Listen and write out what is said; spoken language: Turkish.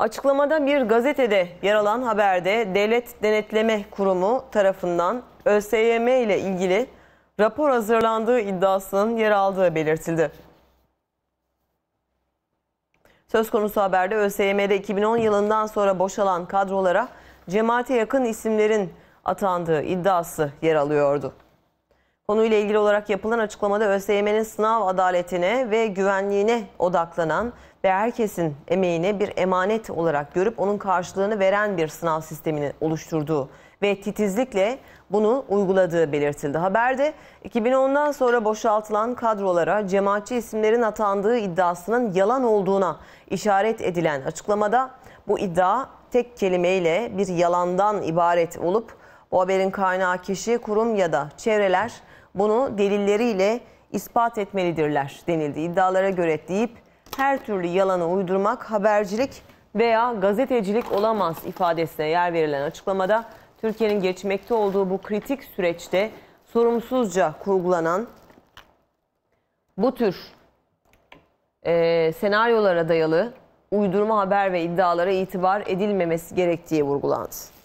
Açıklamada bir gazetede yer alan haberde Devlet Denetleme Kurumu tarafından ÖSYM ile ilgili rapor hazırlandığı iddiasının yer aldığı belirtildi. Söz konusu haberde ÖSYM'de 2010 yılından sonra boşalan kadrolara cemaate yakın isimlerin atandığı iddiası yer alıyordu. Konuyla ilgili olarak yapılan açıklamada ÖSYM'nin sınav adaletine ve güvenliğine odaklanan ve herkesin emeğine bir emanet olarak görüp onun karşılığını veren bir sınav sistemini oluşturduğu ve titizlikle bunu uyguladığı belirtildi. Haberde 2010'dan sonra boşaltılan kadrolara cemaatçi isimlerin atandığı iddiasının yalan olduğuna işaret edilen açıklamada bu iddia tek kelimeyle bir yalandan ibaret olup bu haberin kaynağı kişi, kurum ya da çevreler bunu delilleriyle ispat etmelidirler denildi. İddialara göre deyip her türlü yalanı uydurmak habercilik veya gazetecilik olamaz ifadesine yer verilen açıklamada Türkiye'nin geçmekte olduğu bu kritik süreçte sorumsuzca kurgulanan bu tür e, senaryolara dayalı uydurma haber ve iddialara itibar edilmemesi gerektiği vurgulandı.